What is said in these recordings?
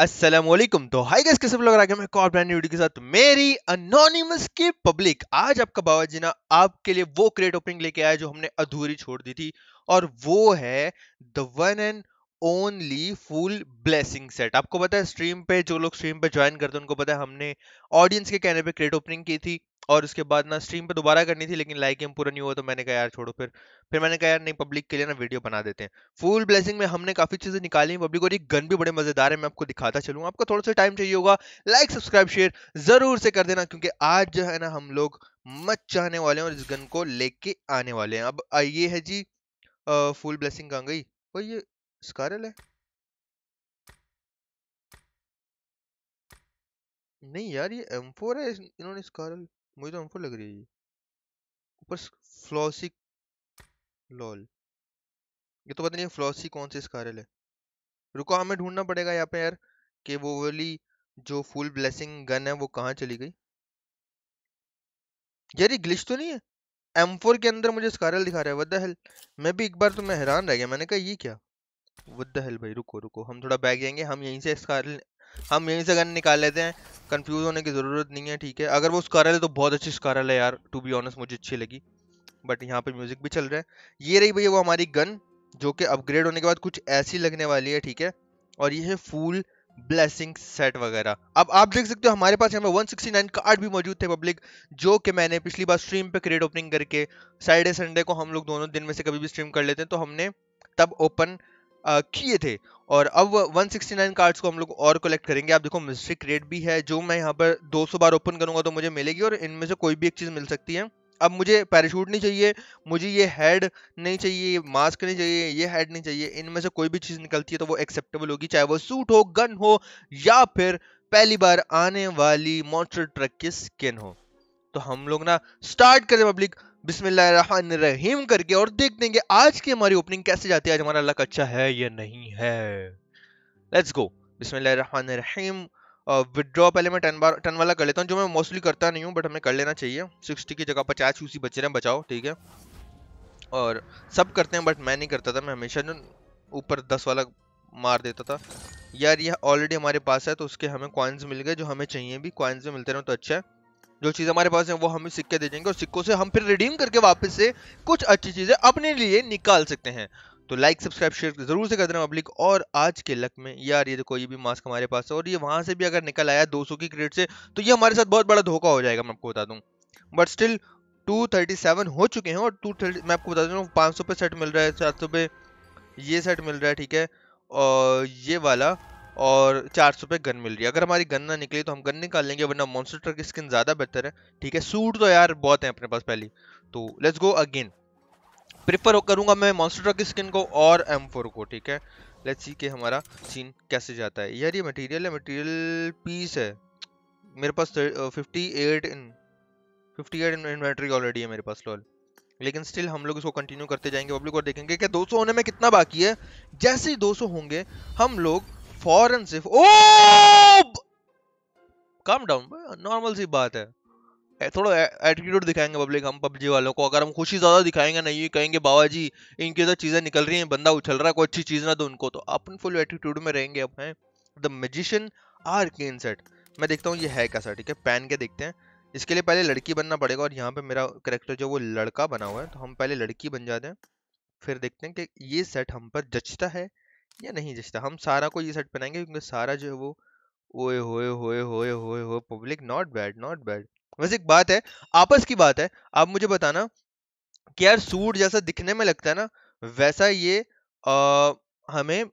असलम तो high gas कैसे लग रहा है मैं ब्रांड वीडियो के साथ मेरी अनोनिमस की पब्लिक आज आपका बाबा जी ना आपके लिए वो क्रेट ओपनिंग लेके आया जो हमने अधूरी छोड़ दी थी और वो है the one and only full blessing set आपको पता है स्ट्रीम पे जो लोग स्ट्रीम पे ज्वाइन करते हैं उनको पता है हमने ऑडियंस के कहने पे क्रेट ओपनिंग की थी और उसके बाद ना स्ट्रीम पे दोबारा करनी थी लेकिन लाइक एम पूरा नहीं हुआ तो मैंने कहा यार छोड़ो फिर फिर मैंने कहा यार नहीं पब्लिक के लिए ना वीडियो बना देते हैं फुल ब्लेसिंग में हमने काफ़ी चीज़ें निकाली पब्लिक और एक गन भी बड़े मज़ेदार है मैं आपको दिखाता चलूँ आपको थोड़ा सा टाइम चाहिए होगा लाइक सब्सक्राइब शेयर ज़रूर से कर देना क्योंकि आज जो है ना हम लोग मत चाहने वाले हैं और इस गन को लेके आने वाले हैं अब ये है जी फुल ब्लेसिंग कहाँ गई और ये स्कारल है नहीं यार ये M4 है इन्होंने स्कारल मुझे तो हमको लग रही है ऊपर फ्लॉसी लॉल ये तो पता नहीं फ्लॉसी कौन से स्कारल है रुको हमें ढूंढना पड़ेगा यहाँ पे यार कि वो वाली जो फुल ब्लेसिंग गन है वो कहाँ चली गई यार ये ग्लिश तो नहीं है M4 के अंदर मुझे स्कारल दिखा रहा है वद हेल मैं भी एक बार तो मैं हैरान रह गया मैंने कहा ये क्या वद हेल भाई रुको रुको हम थोड़ा बैग जाएंगे हम यहीं से स्कारल हम यहीं से गन निकाल लेते हैं कंफ्यूज होने की ज़रूरत नहीं है ठीक है अगर वो स्कारल है तो बहुत अच्छी स्कारल है यार टू बी ऑनेस्ट मुझे अच्छी लगी बट यहाँ पे म्यूज़िक भी चल रहा है ये रही भैया वो हमारी गन जो कि अपग्रेड होने के बाद कुछ ऐसी लगने वाली है ठीक है और ये है फूल ब्लेसिंग सेट वगैरह अब आप देख सकते हो हमारे पास यहाँ पे 169 कार्ड भी मौजूद थे पब्लिक जो कि मैंने पिछली बार स्ट्रीम पे क्रेड ओपनिंग करके सैटरडे संडे को हम लोग दोनों दिन में से कभी भी स्ट्रीम कर लेते हैं तो हमने तब ओपन किए थे और अब 169 कार्ड्स को हम लोग और कलेक्ट करेंगे आप देखो मिस्ट्री क्रिएट भी है जो मैं यहाँ पर 200 बार ओपन करूंगा तो मुझे मिलेगी और इनमें से कोई भी एक चीज़ मिल सकती है अब मुझे पैराशूट नहीं चाहिए मुझे ये हेड नहीं चाहिए मास्क नहीं चाहिए ये हेड नहीं चाहिए इनमें से कोई भी चीज़ निकलती है तो वो एक्सेप्टेबल होगी चाहे वो सूट हो गन हो या फिर पहली बार आने वाली मोटर ट्रक की स्किन हो तो हम लोग ना स्टार्ट करें पब्लिक बिस्मिल्लाहिर्रहमानिर्रहीम करके और देख देंगे आज की हमारी ओपनिंग कैसे जाती है आज हमारा लक अच्छा है या नहीं है लेट्स गो बिस्मिल्लाहिर्रहमानिर्रहीम विदड्रॉ पहले मैं टेन बार टेन वाला कर लेता हूँ जो मैं मोस्टली करता नहीं हूँ बट हमें कर लेना चाहिए सिक्सटी की जगह पचास यूसी बच्चे रहे बचाओ ठीक है और सब करते हैं बट मैं नहीं करता था मैं हमेशा जो ऊपर दस वाला मार देता था यार यह ऑलरेडी हमारे पास है तो उसके हमें कॉइन्स मिल गए जो हमें चाहिए भी कॉइन्स में मिलते रहे तो अच्छा है जो चीज़ हमारे पास है वो हमें सिक्के दे देंगे और सिक्कों से हम फिर रिडीम करके वापस से कुछ अच्छी चीज़ें अपने लिए निकाल सकते हैं तो लाइक सब्सक्राइब शेयर जरूर से कर देना पब्लिक और आज के लक में यार ये देखो ये भी मास्क हमारे पास है और ये वहां से भी अगर निकल आया 200 की क्रेड से तो ये हमारे साथ बहुत बड़ा धोखा हो जाएगा मैं आपको बता दूँ बट स्टिल 237 हो चुके हैं और 230 मैं आपको बता दूँ पाँच पे सेट मिल रहा है सात पे ये सेट मिल रहा है ठीक है और ये वाला और चार सौ पे गन मिल रही है अगर हमारी गन ना निकली तो हम गन निकाल लेंगे वरना मॉन्स्टर ट्रक की स्किन ज़्यादा बेहतर है ठीक है सूट तो यार बहुत है अपने पास पहली तो लेट्स गो अगेन प्रिफर करूंगा मैं मॉन्स्टर ट्रक की स्किन को और एम को ठीक है लेट्स सी के हमारा सीन कैसे जाता है यार ये मटेरियल है मटेरियल पीस है मेरे पास fifty eight in fifty eight inventory already है मेरे पास लॉल लेकिन स्टिल हम लोग इसको कंटिन्यू करते जाएंगे पब्लिक और देखेंगे कि 200 होने में कितना बाकी है जैसे ही 200 होंगे हम लोग फॉरन से ओ कम डाउन नॉर्मल सी बात है थोड़ा एटीट्यूड दिखाएंगे पब्लिक हम पबजी वालों को अगर हम खुशी ज्यादा दिखाएंगे नहीं कहेंगे बाबा जी इनकी तो चीजें निकल रही हैं बंदा उछल रहा है कोई अच्छी चीज ना दो उनको तो अपन फुल एटीट्यूड में रहेंगे अब हैं the magician arcane set मैं देखता हूँ ये है कैसा ठीक है पैन के देखते हैं इसके लिए पहले लड़की बनना पड़ेगा और यहाँ पे मेरा करेक्टर जो वो लड़का बना हुआ है तो हम पहले लड़की बन जाते हैं फिर देखते हैं कि ये सेट हम पर जचता है या नहीं जचता हम सारा को ये शर्ट पहनाएंगे क्योंकि सारा जो है वो ओए होए होए होए होए हो public not bad not bad बस एक बात है आपस की बात है आप मुझे बताना कि यार सूट जैसा दिखने में लगता है ना वैसा ये आ, हमें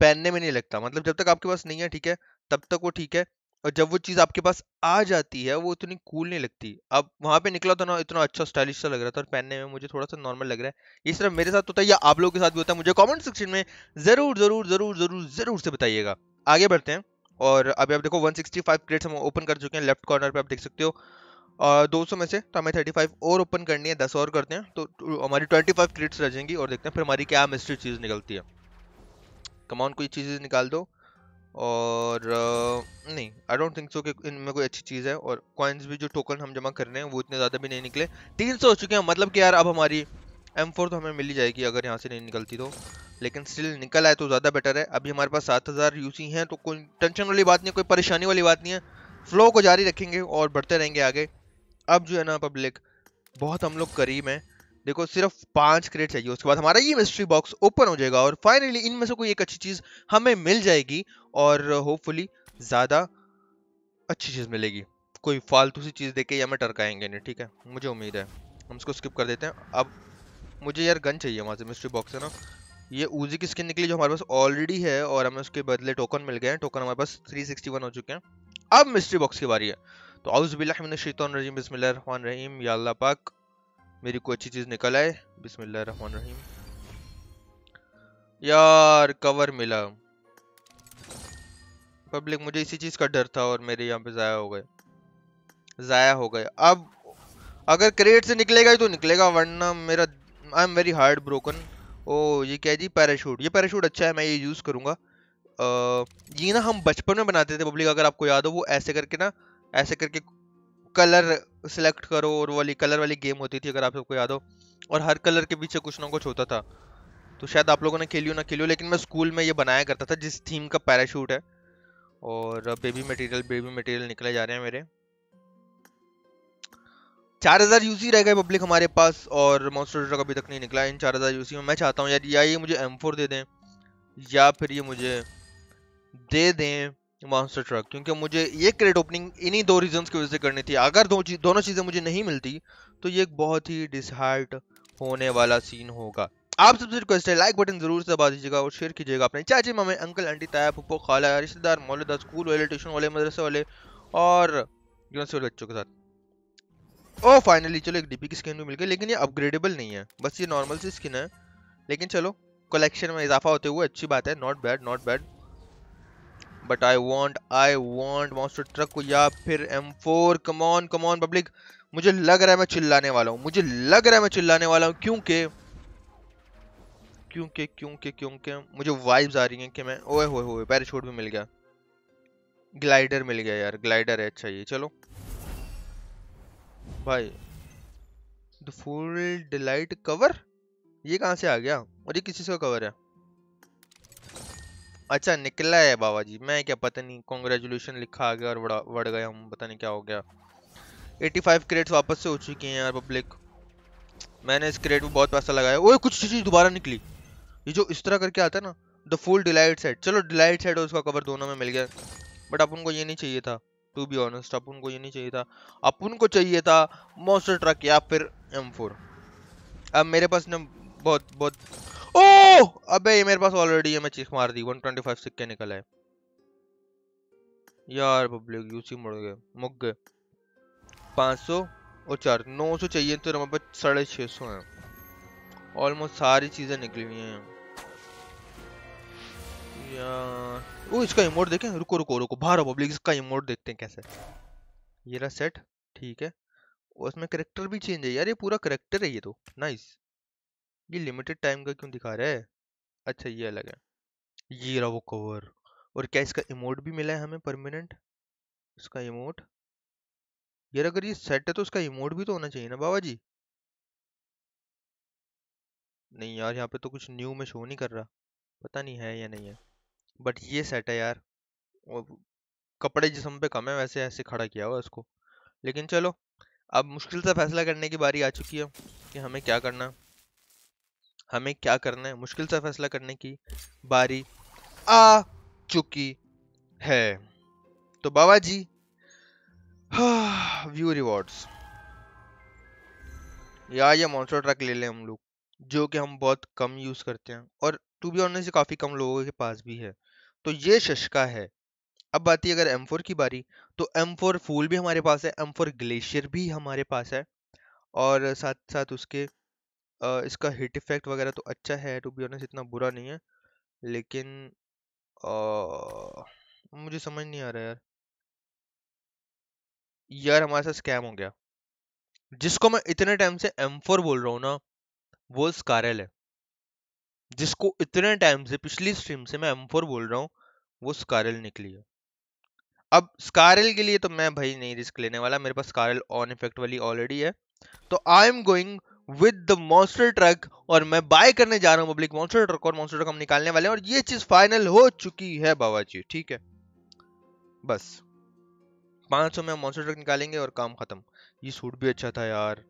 पहनने में नहीं लगता मतलब जब तक आपके पास नहीं है ठीक है तब तक वो ठीक है और जब वो चीज़ आपके पास आ जाती है वो इतनी कूल नहीं लगती अब वहां पे निकला तो ना इतना अच्छा स्टाइलिश सा लग रहा था और पहनने में मुझे थोड़ा सा नॉर्मल लग रहा है ये सिर्फ मेरे साथ होता है या आप लोगों के साथ भी होता है मुझे कमेंट सेक्शन में ज़रूर ज़रूर ज़रूर ज़रूर ज़रूर से बताइएगा आगे बढ़ते हैं और अभी आप देखो वन सिक्सटी हम ओपन कर चुके हैं लेफ्ट कॉर्नर पर आप देख सकते हो और 200 में से तो हमें फाइव और ओपन करनी है दस और करते हैं तो हमारी ट्वेंटी फाइव रह जाएंगी और देखते हैं फिर हमारी क्या मिस्ट्री चीज़ निकलती है कमाउंट कोई चीज निकाल दो और नहीं आई डोंट थिंक सो कि इनमें कोई अच्छी चीज़ है और कॉइन्स भी जो टोकन हम जमा कर रहे हैं वो इतने ज़्यादा भी नहीं निकले तीन सौ हो चुके हैं मतलब कि यार अब हमारी एम फोर तो हमें मिल ही जाएगी अगर यहाँ से नहीं निकलती तो लेकिन स्टिल निकल आए तो ज़्यादा बेटर है अभी हमारे पास सात हज़ार यू सी हैं तो कोई टेंशन वाली बात नहीं कोई परेशानी वाली बात नहीं है फ्लो को जारी रखेंगे और बढ़ते रहेंगे आगे अब जो है ना पब्लिक बहुत हम लोग करीब हैं देखो सिर्फ पांच क्रेड चाहिए उसके बाद हमारा ये मिस्ट्री बॉक्स ओपन हो जाएगा और फाइनली इनमें से कोई एक अच्छी चीज़ हमें मिल जाएगी और होपफुली ज़्यादा अच्छी चीज़ मिलेगी कोई फालतू सी चीज़ देके या हमें टरकाएंगे नहीं ठीक है मुझे उम्मीद है हम इसको स्किप कर देते हैं अब मुझे यार गन चाहिए वहाँ से मिस्ट्री बॉक्स है ना ये ऊजी की स्किन निकली जो हमारे पास ऑलरेडी है और हमें उसके बदले टोकन मिल गए हैं टोकन हमारे पास 361 हो चुके हैं अब मिस्ट्री बॉक्स की बारी है तो आउज़ बिल्लाम रजीम बिस्मिल्लाह रहीम या अल्लाह पाक मेरी कोई अच्छी चीज़ निकल आए बिस्मिल्लाह रहमान रहीम यार कवर मिला पब्लिक मुझे इसी चीज़ का डर था और मेरे यहाँ पे ज़ाया हो गए ज़ाया हो गए अब अगर क्रेट से निकलेगा ही तो निकलेगा वरना मेरा I am very hard broken oh ये क्या जी पैराशूट ये पैराशूट अच्छा है मैं ये यूज़ करूंगा आ, ये ना हम बचपन में बनाते थे पब्लिक अगर आपको याद हो वो ऐसे करके ना ऐसे करके कलर सेलेक्ट करो और वाली कलर वाली गेम होती थी अगर आप सबको याद हो और हर कलर के पीछे कुछ ना कुछ होता था तो शायद आप लोगों ने खेली हो ना खेली हो लेकिन मैं स्कूल में ये बनाया करता था जिस थीम का पैराशूट है और बेबी मटेरियल बेबी मटेरियल निकले जा रहे हैं मेरे चार हज़ार यूसी रह गए पब्लिक हमारे पास और मॉन्स्टर ट्रक अभी तक नहीं निकला इन चार हज़ार यूसी में मैं चाहता हूँ यार या ये मुझे एम फोर दे दें या फिर ये मुझे दे दें मॉन्स्टर ट्रक क्योंकि मुझे ये क्रेट ओपनिंग इन्हीं दो रीजंस की वजह से करनी थी अगर दो चीज, दोनों चीज़ें मुझे नहीं मिलती तो ये एक बहुत ही डिसहार्ट होने वाला सीन होगा आप सबसे रिक्वेस्ट है लाइक बटन जरूर से दबा दीजिएगा और शेयर कीजिएगा अपने चाची मामे अंकल आंटी ताया पुप्पो खाला रिश्तेदार मौलदा स्कूल वाले ट्यूशन वाले मदरसे वाले और यूनिवर्सिटी वाले बच्चों के साथ ओ फाइनली चलो एक डीपी की स्किन भी मिल गई लेकिन ये अपग्रेडेबल नहीं है बस ये नॉर्मल सी स्किन है लेकिन चलो कलेक्शन में इजाफा होते हुए अच्छी बात है not bad not bad but I want I want monster truck को या फिर M four come on come on public मुझे लग रहा है मैं चिल्लाने वाला हूँ मुझे लग रहा है मैं चिल्लाने वाला हूँ क्योंकि क्योंकि क्योंकि क्योंकि मुझे वाइब्स आ रही हैं कि मैं ओए होए होए पैराशूट भी मिल गया ग्लाइडर मिल गया यार ग्लाइडर है अच्छा ये चलो भाई द फुल डिलाइट कवर ये कहाँ से आ गया और ये किसी का कवर है अच्छा निकला है बाबा जी मैं क्या पता नहीं कॉन्ग्रेचुलेशन लिखा आ गया और बढ़ गया हम पता नहीं क्या हो गया 85 क्रेड्स वापस से हो चुकी हैं यार पब्लिक मैंने इस क्रेड में बहुत पैसा लगाया ओए कुछ चीज़ दोबारा निकली ये जो इस तरह करके आता है ना द फुल डिलाइट सेट चलो डिलाइट सेट और उसका कवर दोनों में मिल गया बट अपन को ये नहीं चाहिए था टू बी ऑनेस्ट अपन को ये नहीं चाहिए था अपन को चाहिए था मोस्टर ट्रक या फिर एम अब मेरे पास ना बहुत बहुत ओ अबे ये मेरे पास ऑलरेडी है मैं चीख मार दी 125 सिक्के निकल आए यार पब्लिक यूसी मुड़ गए मुक गए 500 और चार 900 चाहिए तो हमारे पास साढ़े छः सौ है ऑलमोस्ट सारी चीज़ें निकली हुई हैं यार ओ इसका इमोट देखें रुको रुको रुको बाहर पब्लिक इसका इमोट देखते हैं कैसे ये रहा सेट ठीक है उसमें करेक्टर भी चेंज है यार ये पूरा करेक्टर है ये तो नाइस nice. ये लिमिटेड टाइम का क्यों दिखा रहा है अच्छा ये अलग है ये रहा वो कवर और क्या इसका इमोट भी मिला है हमें परमानेंट इसका इमोट यार अगर ये सेट है तो उसका इमोट भी तो होना चाहिए ना बाबा जी नहीं यार यहाँ पे तो कुछ न्यू में शो नहीं कर रहा पता नहीं है या नहीं है बट ये सेट है यार और कपड़े जिसम पे कम है वैसे ऐसे खड़ा किया हुआ इसको लेकिन चलो अब मुश्किल से फैसला करने की बारी आ चुकी है कि हमें क्या करना है हमें क्या करना है मुश्किल से फैसला करने की बारी आ चुकी है तो बाबा जी हाँ, व्यू रिवॉर्ड्स या ये मॉन्स्टर ट्रक ले लें हम लोग जो कि हम बहुत कम यूज करते हैं और टू बी से काफी कम लोगों के पास भी है तो ये शशका है अब बात अगर एम फोर की बारी तो एम फोर फूल भी हमारे पास है एम फोर ग्लेशियर भी हमारे पास है और साथ साथ उसके इसका हिट इफेक्ट वगैरह तो अच्छा है टू बी ऑनेस्ट इतना बुरा नहीं है लेकिन आ, मुझे समझ नहीं आ रहा यार यार हमारे साथ स्कैम हो गया जिसको मैं इतने टाइम से एम फोर बोल रहा हूँ ना वो स्कारल है जिसको इतने टाइम से पिछली स्ट्रीम से मैं एम फोर बोल रहा हूँ वो स्कारल निकली है अब स्कारल के लिए तो मैं भाई नहीं रिस्क लेने वाला मेरे पास स्कारल ऑन इफेक्ट वाली ऑलरेडी है तो I am going with the monster truck और मैं बाय करने जा रहा हूं पब्लिक मॉन्स्टर ट्रक और मॉन्स्टर ट्रक हम निकालने वाले हैं और ये चीज फाइनल हो चुकी है बाबा जी ठीक है बस 500 में मॉन्स्टर ट्रक निकालेंगे और काम खत्म ये सूट भी अच्छा था यार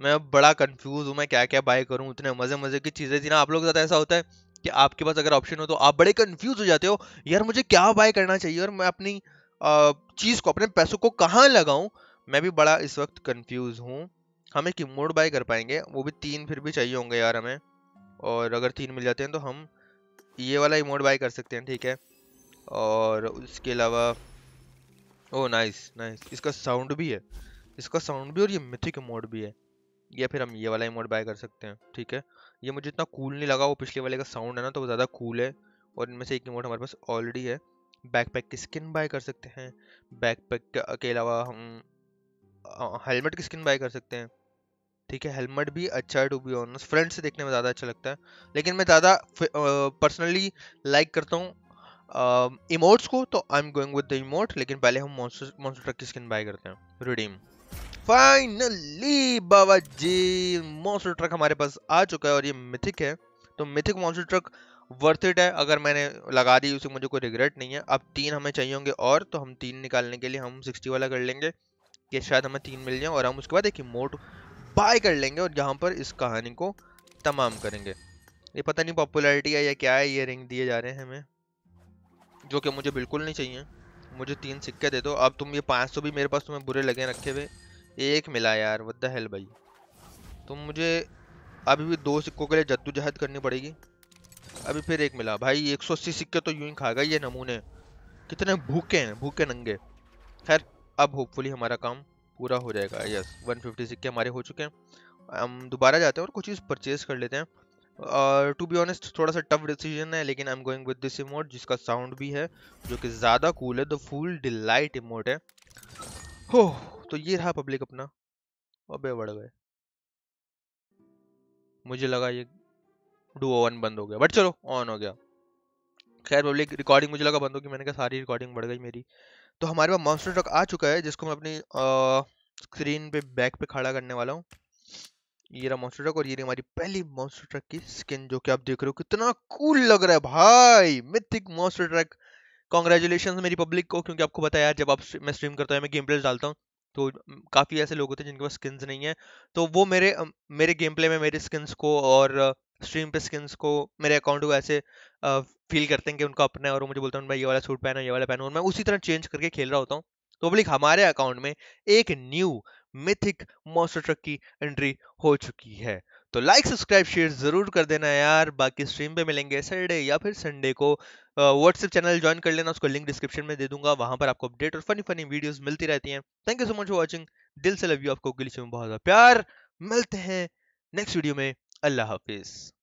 मैं अब बड़ा कंफ्यूज हूँ मैं क्या क्या बाय करूँ इतने मज़े मज़े की चीज़ें थी ना आप लोग ज्यादा ऐसा होता है कि आपके पास अगर ऑप्शन हो तो आप बड़े कंफ्यूज हो जाते हो यार मुझे क्या बाय करना चाहिए और मैं अपनी चीज़ को अपने पैसों को कहाँ लगाऊ मैं भी बड़ा इस वक्त कंफ्यूज हूँ हम एक इमोड बाय कर पाएंगे वो भी तीन फिर भी चाहिए होंगे यार हमें और अगर तीन मिल जाते हैं तो हम ये वाला इमोड बाय कर सकते हैं ठीक है और उसके अलावा ओ नाइस नाइस इसका साउंड भी है इसका साउंड भी और ये मिथिक इमोड भी है या फिर हम ये वाला इमोड बाय कर सकते हैं ठीक है ये मुझे इतना कूल नहीं लगा वो पिछले वाले का साउंड है ना तो वो ज़्यादा कूल है और इनमें से एक इमोड हमारे पास ऑलरेडी है बैकपैक की स्किन बाय कर सकते हैं बैकपैक के अलावा हम हेलमेट की स्किन बाय कर सकते हैं ठीक है हेलमेट भी अच्छा है टू बी ऑनर्स फ्रंट से देखने में ज़्यादा अच्छा लगता है लेकिन मैं ज़्यादा पर्सनली लाइक करता हूँ इमोट्स को तो I am going with the emote लेकिन पहले हम मॉन्स्टर ट्रक की स्किन बाय करते हैं रिडीम फाइनली बाबा जी मॉन्स्टर ट्रक हमारे पास आ चुका है और ये मिथिक है तो mythic monster truck worth it है अगर मैंने लगा दी उसे मुझे कोई रिग्रेट नहीं है अब तीन हमें चाहिए होंगे और तो हम तीन निकालने के लिए हम सिक्सटी वाला कर लेंगे कि शायद हमें तीन मिल जाए और हम उसके बाद एक इमोट बाय कर लेंगे और यहाँ पर इस कहानी को तमाम करेंगे ये पता नहीं पॉपुलैरिटी है या क्या है ये रिंग दिए जा रहे हैं हमें जो कि मुझे बिल्कुल नहीं चाहिए मुझे तीन सिक्के दे दो अब तुम ये पाँच सौ भी मेरे पास तुम्हें बुरे लगे रखे हुए एक मिला यार वद हेल भाई तुम मुझे अभी भी दो सिक्कों के लिए जद्दोजहद करनी पड़ेगी अभी फिर एक मिला भाई एक सौ अस्सी सिक्के तो यूं ही खा गई ये नमूने कितने भूखे हैं भूखे नंगे खैर अब होपफुली हमारा काम पूरा हो जाएगा यस वन फिफ्टी सिक्के हमारे हो चुके हैं हम दोबारा जाते हैं और कुछ चीज़ परचेज कर लेते हैं और टू बी ऑनेस्ट थोड़ा सा टफ डिसीजन है लेकिन I am going with this emote जिसका साउंड भी है जो कि ज़्यादा कूल है द फुल डिलाइट इमोट है हो तो ये रहा पब्लिक अपना अबे बढ़ गए मुझे लगा ये डू ओवन बंद हो गया बट चलो ऑन हो गया खैर पब्लिक रिकॉर्डिंग मुझे लगा बंद होगी मैंने कहा सारी रिकॉर्डिंग बढ़ गई मेरी तो हमारे पास मॉन्स्टर ट्रक आ चुका है जिसको मैं अपनी स्क्रीन पे बैक पे खड़ा करने वाला हूँ ये रहा मॉन्स्टर ट्रक और ये रही हमारी पहली मॉन्स्टर ट्रक की स्किन जो कि आप देख रहे हो कितना कूल लग रहा है भाई मिथिक मॉन्स्टर ट्रक कॉन्ग्रेचुलेशन मेरी पब्लिक को क्योंकि आपको पता है यार जब आप मैं स्ट्रीम करता हूँ मैं गेम प्लेस डालता हूँ तो काफ़ी ऐसे लोग होते हैं जिनके पास स्किन्स नहीं है तो वो मेरे मेरे गेम प्ले में मेरे स्किन्स को और स्ट्रीम पे स्किन्स को मेरे अकाउंट को ऐसे फील करते हैं कि उनका अपना है और वो मुझे बोलता हैं मैं ये वाला सूट पहनो ये वाला पहनो और मैं उसी तरह चेंज करके खेल रहा होता हूँ तो पब्लिक हमारे अकाउंट में एक न्यू मिथिक मोस्टर ट्रक की एंट्री हो चुकी है तो लाइक सब्सक्राइब शेयर जरूर कर देना यार बाकी स्ट्रीम पे मिलेंगे सैटरडे या फिर संडे को व्हाट्सएप चैनल ज्वाइन कर लेना उसको लिंक डिस्क्रिप्शन में दे दूंगा वहां पर आपको अपडेट और फनी फनी वीडियोस मिलती रहती हैं thank you so much for दिल से लव यू आपको गिली में बहुत प्यार मिलते हैं नेक्स्ट वीडियो में अल्लाह हाफिज़